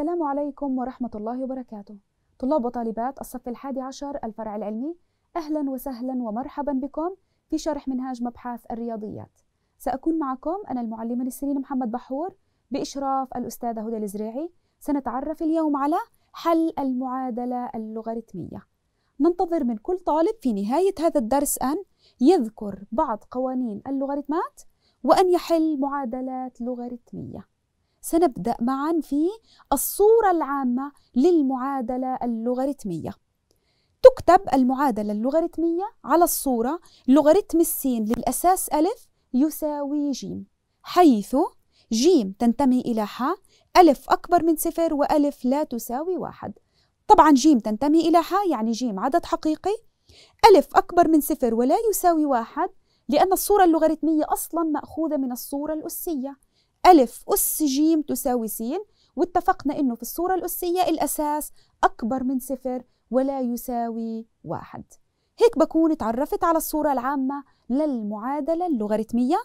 السلام عليكم ورحمة الله وبركاته طلاب وطالبات الصف الحادي عشر الفرع العلمي أهلا وسهلا ومرحبا بكم في شرح منهاج مبحث الرياضيات سأكون معكم أنا المعلمة نسرين محمد بحور بإشراف الأستاذة هدى الزريعي سنتعرف اليوم على حل المعادلة اللوغاريتمية ننتظر من كل طالب في نهاية هذا الدرس أن يذكر بعض قوانين اللوغاريتمات وأن يحل معادلات لوغاريتمية سنبدأ معا في الصورة العامة للمعادلة اللوغاريتمية تكتب المعادلة اللوغاريتمية على الصورة لوغاريتم السين للأساس ألف يساوي جيم حيث جيم تنتمي إلى حاء ألف أكبر من صفر وألف لا تساوي واحد طبعا جيم تنتمي إلى حاء يعني جيم عدد حقيقي ألف أكبر من صفر ولا يساوي واحد لأن الصورة اللوغاريتمية أصلا مأخوذة من الصورة الأسية ألف أس جيم تساوي سين واتفقنا أنه في الصورة الأسية الأساس أكبر من صفر ولا يساوي واحد هيك بكون اتعرفت على الصورة العامة للمعادلة اللوغاريتمية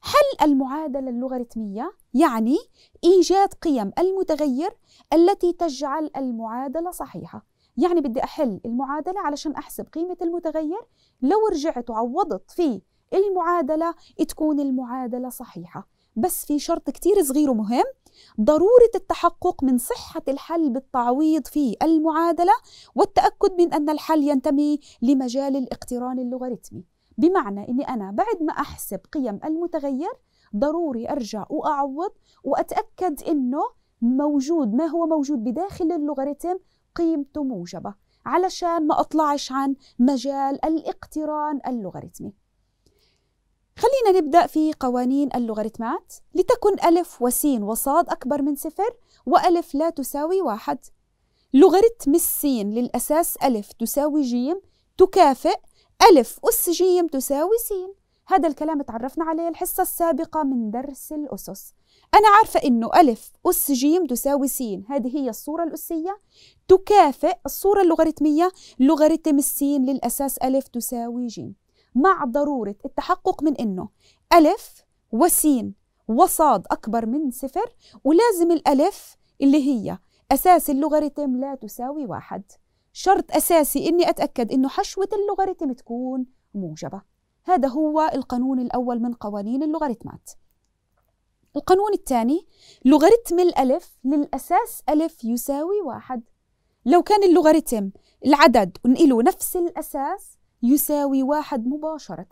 حل المعادلة اللوغاريتمية يعني إيجاد قيم المتغير التي تجعل المعادلة صحيحة يعني بدي أحل المعادلة علشان أحسب قيمة المتغير لو رجعت وعوضت في المعادلة تكون المعادلة صحيحة بس في شرط كتير صغير ومهم ضرورة التحقق من صحة الحل بالتعويض في المعادلة والتأكد من أن الحل ينتمي لمجال الاقتران اللوغاريتمي بمعنى أني أنا بعد ما أحسب قيم المتغير ضروري أرجع وأعوض وأتأكد أنه موجود ما هو موجود بداخل اللوغاريتم قيمته موجبة علشان ما أطلعش عن مجال الاقتران اللوغاريتمي خلينا نبدأ في قوانين اللوغاريتمات لتكن ألف وسين وصاد أكبر من صفر وألف لا تساوي واحد لوغاريتم السين للأساس ألف تساوي جيم تكافئ ألف أس جيم تساوي سين هذا الكلام تعرفنا عليه الحصة السابقة من درس الأسس أنا عارفة إنه ألف أس جيم تساوي سين هذه هي الصورة الأسية تكافئ الصورة اللوغاريتمية لوغاريتم السين للأساس ألف تساوي جيم مع ضرورة التحقق من أنه ألف وسين وصاد أكبر من صفر ولازم الألف اللي هي أساس اللوغاريتم لا تساوي واحد شرط أساسي إني أتأكد إنه حشوة اللوغاريتم تكون موجبة هذا هو القانون الأول من قوانين اللوغاريتمات القانون الثاني لوغاريتم الألف للأساس ألف يساوي واحد لو كان اللوغاريتم العدد ونقله نفس الأساس يساوي واحد مباشرة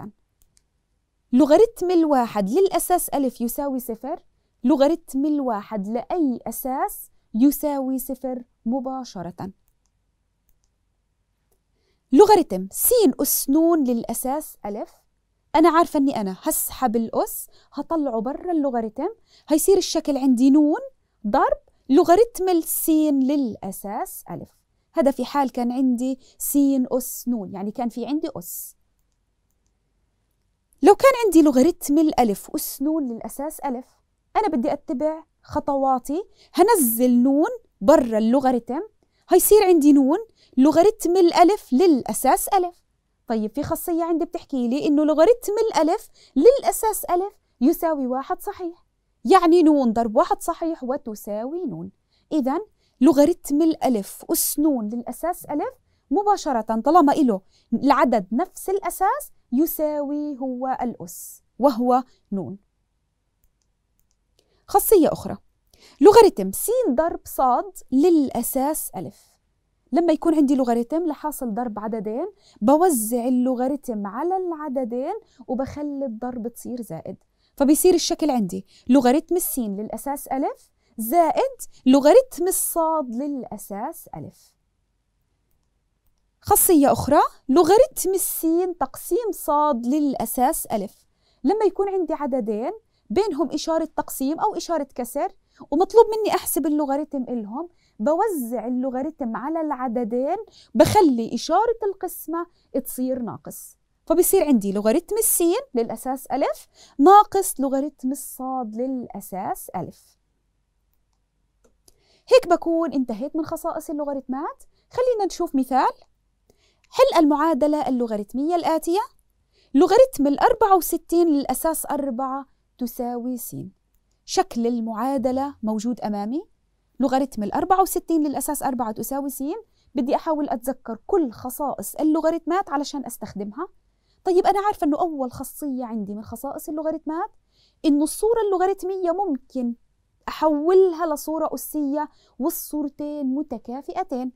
لوغاريتم الواحد للأساس ألف يساوي صفر لوغاريتم الواحد لأي أساس يساوي صفر مباشرة لوغاريتم س أس ن للأساس ألف أنا عارفة أني أنا هسحب الأس هطلعه برا اللوغاريتم هيصير الشكل عندي نون ضرب لوغاريتم السين للأساس ألف هذا في حال كان عندي سين أس نون يعني كان في عندي أس لو كان عندي لوغاريتم الألف أس نون للأساس ألف أنا بدي أتبع خطواتي هنزل نون برا اللوغاريتم هيصير عندي نون لوغاريتم الألف للأساس ألف طيب في خاصية عندي بتحكي لي إنه لوغاريتم الألف للأساس ألف يساوي واحد صحيح يعني نون ضرب واحد صحيح وتساوي نون إذا لوغاريتم الألف نون للأساس ألف مباشرة طالما له العدد نفس الأساس يساوي هو الأس وهو نون خاصية أخرى لوغاريتم س ضرب صاد للأساس ألف لما يكون عندي لوغاريتم لحاصل ضرب عددين بوزع اللوغاريتم على العددين وبخلي الضرب تصير زائد فبيصير الشكل عندي لوغاريتم السين للأساس ألف زائد لوغاريتم الصاد للأساس ألف خاصية أخرى لوغاريتم السين تقسيم صاد للأساس ألف لما يكون عندي عددين بينهم إشارة تقسيم أو إشارة كسر ومطلوب مني أحسب اللوغاريتم إلهم بوزع اللوغاريتم على العددين بخلي إشارة القسمة تصير ناقص فبصير عندي لوغاريتم السين للأساس ألف ناقص لوغاريتم الصاد للأساس ألف هيك بكون انتهيت من خصائص اللوغاريتمات خلينا نشوف مثال حل المعادلة اللوغاريتمية الآتية لوغاريتم ال 64 للأساس 4 تساوي س شكل المعادلة موجود أمامي لوغاريتم ال 64 للأساس 4 تساوي س بدي أحاول أتذكر كل خصائص اللوغاريتمات علشان أستخدمها طيب أنا عارفة أنه أول خاصية عندي من خصائص اللوغاريتمات أنه الصورة اللوغاريتمية ممكن أحولها لصورة أسية والصورتين متكافئتين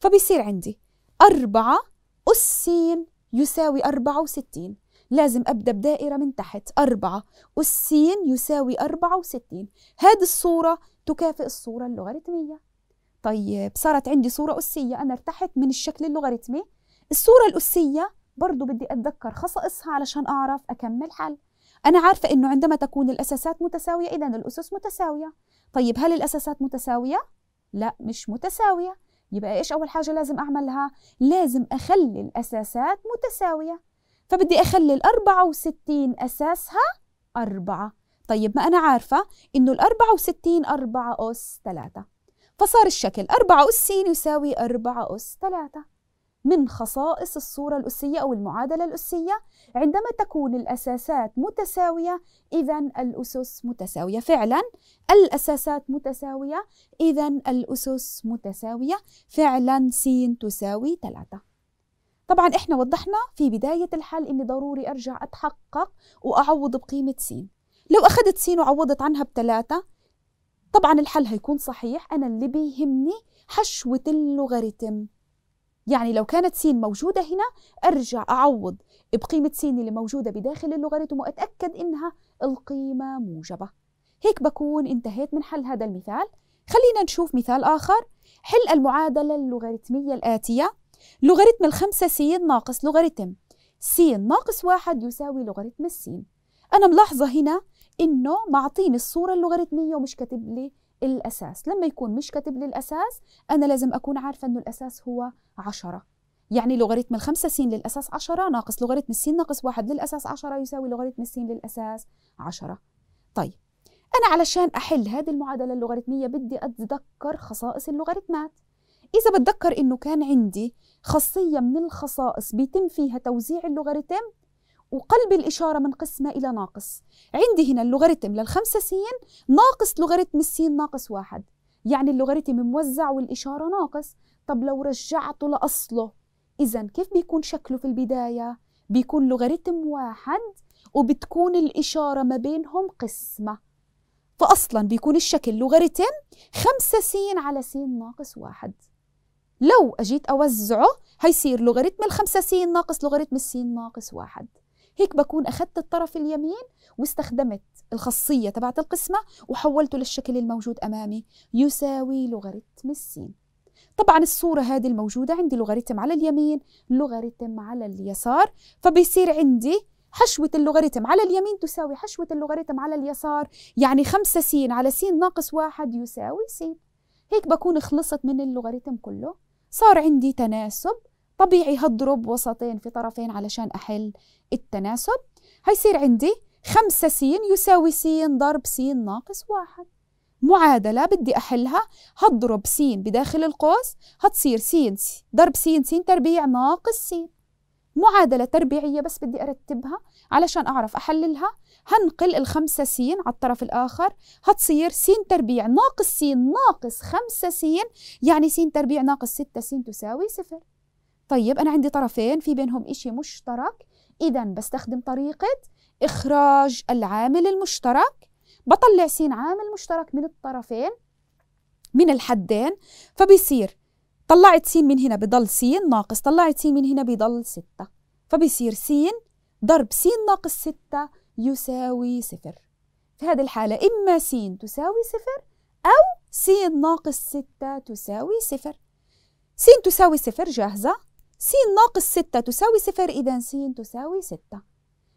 فبيصير عندي أربعة أسين يساوي أربعة وستين لازم أبدأ بدائرة من تحت أربعة أسين يساوي أربعة وستين هذه الصورة تكافئ الصورة اللوغاريتمية طيب صارت عندي صورة أسية أنا ارتحت من الشكل اللوغاريتمي الصورة الأسية برضو بدي أتذكر خصائصها علشان أعرف أكمل حل أنا عارفة أنه عندما تكون الأساسات متساوية إذا الأسس متساوية طيب هل الأساسات متساوية؟ لا مش متساوية يبقى إيش أول حاجة لازم أعملها؟ لازم أخلي الأساسات متساوية فبدي أخلي ال 64 أساسها أربعة طيب ما أنا عارفة إنه ال 64 أربعة أس ثلاثة. فصار الشكل أربعة أس س يساوي أربعة أس ثلاثة. من خصائص الصورة الأسية أو المعادلة الأسية عندما تكون الأساسات متساوية إذا الأسس متساوية فعلا الأساسات متساوية إذا الأسس متساوية فعلا س تساوي 3 طبعا احنا وضحنا في بداية الحل اني ضروري ارجع اتحقق واعوض بقيمة س لو اخذت س وعوضت عنها بثلاثة طبعا الحل هيكون صحيح انا اللي بيهمني حشوة اللوغاريتم يعني لو كانت س موجودة هنا أرجع أعوض بقيمة س اللي موجودة بداخل اللوغاريتم وأتأكد إنها القيمة موجبة هيك بكون انتهيت من حل هذا المثال خلينا نشوف مثال آخر حل المعادلة اللوغاريتمية الآتية لوغاريتم الخمسة س ناقص لوغاريتم س ناقص واحد يساوي لوغاريتم السين أنا ملاحظة هنا إنه معطيني الصورة اللوغاريتمية ومش كاتب لي الأساس لما يكون مش كاتب لي الأساس أنا لازم أكون عارفة أنه الأساس هو عشرة يعني لوغاريتم الخمسة س للأساس عشرة ناقص لوغاريتم السين ناقص واحد للأساس عشرة يساوي لوغاريتم السين للأساس عشرة طيب أنا علشان أحل هذه المعادلة اللوغاريتمية بدي أتذكر خصائص اللوغاريتمات إذا بتذكر إنه كان عندي خاصية من الخصائص بيتم فيها توزيع اللوغاريتم وقلب الإشارة من قسمة إلى ناقص عندي هنا اللوغاريتم للخمسة سين ناقص لوغاريتم السين ناقص واحد يعني اللوغاريتم موزع والإشارة ناقص طب لو رجعته لأصله إذا كيف بيكون شكله في البداية؟ بيكون لوغاريتم واحد وبتكون الإشارة ما بينهم قسمة فأصلا بيكون الشكل لوغاريتم خمسة سين على سين ناقص واحد لو أجيت أوزعه هيصير لوغاريتم الخمسة سين ناقص لوغاريتم السين ناقص واحد هيك بكون أخذت الطرف اليمين واستخدمت الخاصية تبعت القسمة وحولته للشكل الموجود أمامي يساوي لوغاريتم السين طبعا الصورة هذه الموجودة عندي لوغاريتم على اليمين لوغاريتم على اليسار فبيصير عندي حشوة اللوغاريتم على اليمين تساوي حشوة اللوغاريتم على اليسار يعني 5 س على س ناقص واحد يساوي سين هيك بكون خلصت من اللوغاريتم كله صار عندي تناسب طبيعي هضرب وسطين في طرفين علشان أحل التناسب هيصير عندي خمسة س يساوي س ضرب س ناقص واحد معادلة بدي أحلها هضرب س بداخل القوس هتصير س ضرب س س تربيع ناقص س معادلة تربيعية بس بدي أرتبها علشان أعرف أحللها هنقل الخمسة س على الطرف الآخر هتصير س تربيع ناقص س ناقص خمسة س يعني س تربيع ناقص ستة س تساوي صفر طيب أنا عندي طرفين في بينهم إشي مشترك إذا بستخدم طريقة إخراج العامل المشترك بطلع س عامل مشترك من الطرفين من الحدين فبيصير طلعت س من هنا بضل س ناقص طلعت س من هنا بضل ستة فبيصير س ضرب س ناقص ستة يساوي صفر في هذه الحالة إما س تساوي صفر أو س ناقص ستة تساوي صفر س تساوي صفر جاهزة س ناقص 6 تساوي صفر إذا س تساوي 6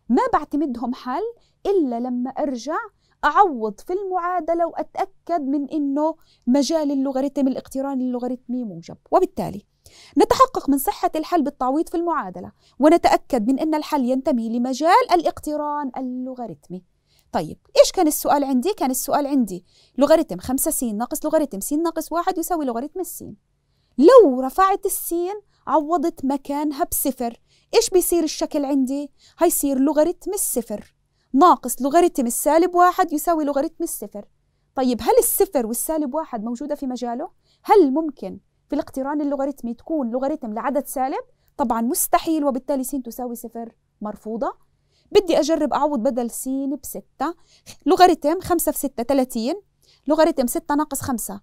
ما بعتمدهم حل إلا لما أرجع أعوض في المعادلة وأتأكد من إنه مجال اللوغاريتم الاقتران اللوغاريتمي موجب وبالتالي نتحقق من صحة الحل بالتعويض في المعادلة ونتأكد من أن الحل ينتمي لمجال الاقتران اللوغاريتمي طيب إيش كان السؤال عندي؟ كان السؤال عندي لوغاريتم 5 س ناقص لوغاريتم س ناقص 1 يساوي لوغاريتم السين لو رفعت السين عوضت مكانها بصفر إيش بيصير الشكل عندي؟ هيصير لوغاريتم الصفر ناقص لوغاريتم السالب واحد يساوي لوغاريتم الصفر طيب هل الصفر والسالب واحد موجودة في مجاله؟ هل ممكن في الاقتران اللوغاريتمي تكون لوغاريتم لعدد سالب؟ طبعا مستحيل وبالتالي س تساوي صفر مرفوضة بدي أجرب أعوض بدل س بستة لوغاريتم خمسة في ستة 30 لوغاريتم 6 ناقص 5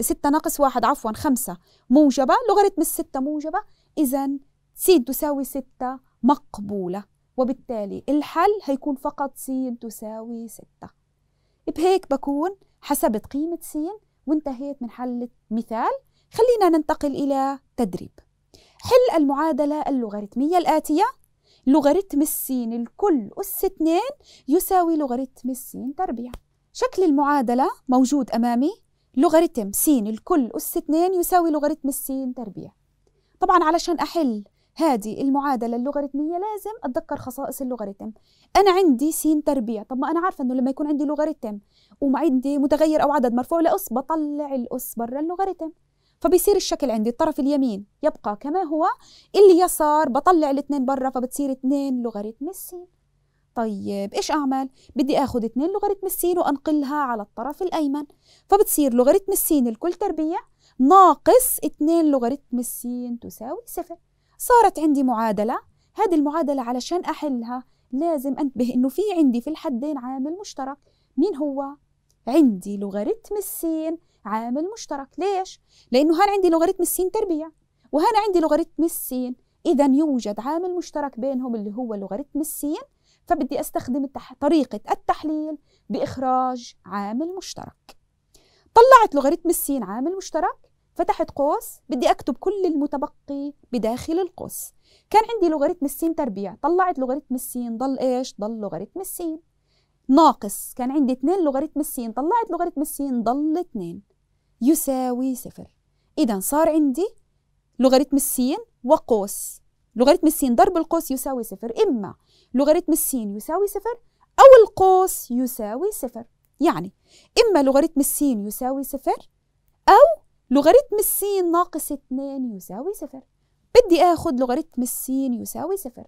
ستة ناقص واحد عفوا خمسة موجبة لوغاريتم الستة موجبة إذا س تساوي ستة مقبولة وبالتالي الحل هيكون فقط س تساوي ستة بهيك بكون حسبت قيمة س وانتهيت من حل مثال خلينا ننتقل إلى تدريب حل المعادلة اللوغاريتمية الآتية لوغاريتم السين الكل أس 2 يساوي لوغاريتم السين تربيع شكل المعادلة موجود أمامي لوغاريتم س الكل أس 2 يساوي لوغاريتم السين تربيع طبعا علشان أحل هذه المعادلة اللوغاريتمية لازم أتذكر خصائص اللوغاريتم أنا عندي س تربيع طب ما أنا عارفة أنه لما يكون عندي لوغاريتم وعندي متغير أو عدد مرفوع لأس بطلع الأس برا اللوغاريتم فبيصير الشكل عندي الطرف اليمين يبقى كما هو اللي يسار بطلع الاثنين برا فبتصير 2 لوغاريتم السين طيب إيش أعمل؟ بدي آخذ اثنين لوغاريتم السين وأنقلها على الطرف الأيمن فبتصير لوغاريتم السين الكل تربيع ناقص 2 لوغاريتم السين تساوي صفر صارت عندي معادلة هذه المعادلة علشان أحلها لازم أنتبه إنه في عندي في الحدين عامل مشترك مين هو؟ عندي لوغاريتم السين عامل مشترك ليش؟ لأنه هان عندي لوغاريتم السين تربيع وهان عندي لوغاريتم السين إذا يوجد عامل مشترك بينهم اللي هو لوغاريتم السين فبدي استخدم التح... طريقه التحليل باخراج عامل مشترك طلعت لوغاريتم السين عامل مشترك فتحت قوس بدي اكتب كل المتبقي بداخل القوس كان عندي لوغاريتم السين تربيع طلعت لوغاريتم السين ضل ايش ضل لوغاريتم السين ناقص كان عندي 2 لوغاريتم السين طلعت لوغاريتم السين ضل 2 يساوي صفر اذا صار عندي لوغاريتم السين وقوس لوغاريتم السين ضرب القوس يساوي صفر اما لوغاريتم السين يساوي صفر أو القوس يساوي صفر يعني إما لوغاريتم السين يساوي صفر أو لوغاريتم السين ناقص 2 يساوي صفر بدي آخذ لوغاريتم السين يساوي صفر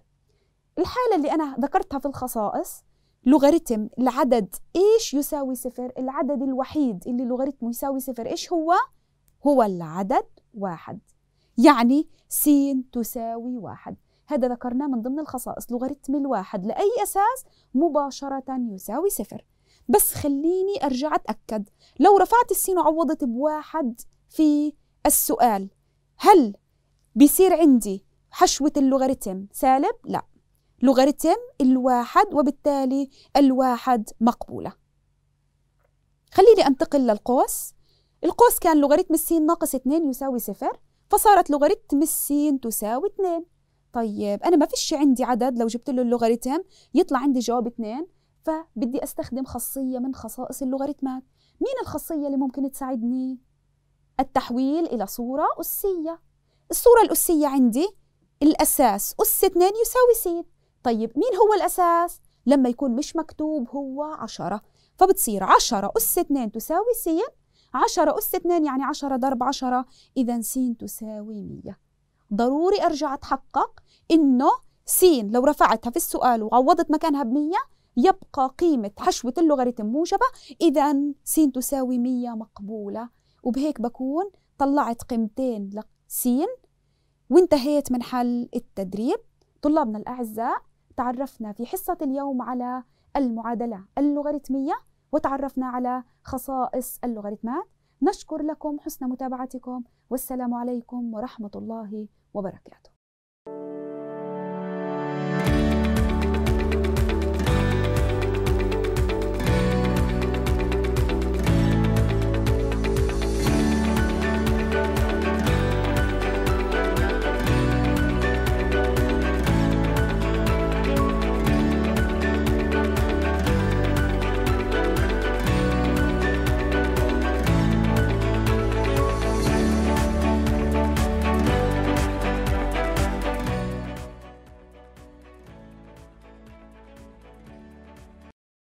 الحالة اللي أنا ذكرتها في الخصائص لوغاريتم العدد إيش يساوي صفر العدد الوحيد اللي لوغاريتمه يساوي صفر إيش هو؟ هو العدد واحد يعني س تساوي واحد هذا ذكرناه من ضمن الخصائص لوغاريتم الواحد لأي أساس مباشرة يساوي صفر بس خليني أرجع أتأكد لو رفعت السين وعوضت بواحد في السؤال هل بيصير عندي حشوة اللوغاريتم سالب؟ لا لوغاريتم الواحد وبالتالي الواحد مقبولة خليني أنتقل للقوس القوس كان لوغاريتم السين ناقص 2 يساوي صفر فصارت لوغاريتم السين تساوي 2 طيب انا ما فيش عندي عدد لو جبت له اللوغاريتم يطلع عندي جواب اثنين فبدي استخدم خاصيه من خصائص اللوغاريتمات مين الخاصيه اللي ممكن تساعدني التحويل الى صوره اسيه الصوره الاسيه عندي الاساس اس 2 يساوي س طيب مين هو الاساس لما يكون مش مكتوب هو 10 فبتصير 10 أس 2 تساوي س 10 أس 2 يعني 10 ضرب 10 إذا س تساوي 100 ضروري أرجع أتحقق إنه س لو رفعتها في السؤال وعوضت مكانها ب يبقى قيمة حشوة اللوغاريتم موجبة إذا س تساوي 100 مقبولة وبهيك بكون طلعت قيمتين لس وانتهيت من حل التدريب طلابنا الأعزاء تعرفنا في حصة اليوم على المعادلة اللوغاريتمية وتعرفنا على خصائص اللوغاريتمات نشكر لكم حسن متابعتكم والسلام عليكم ورحمة الله وبركاته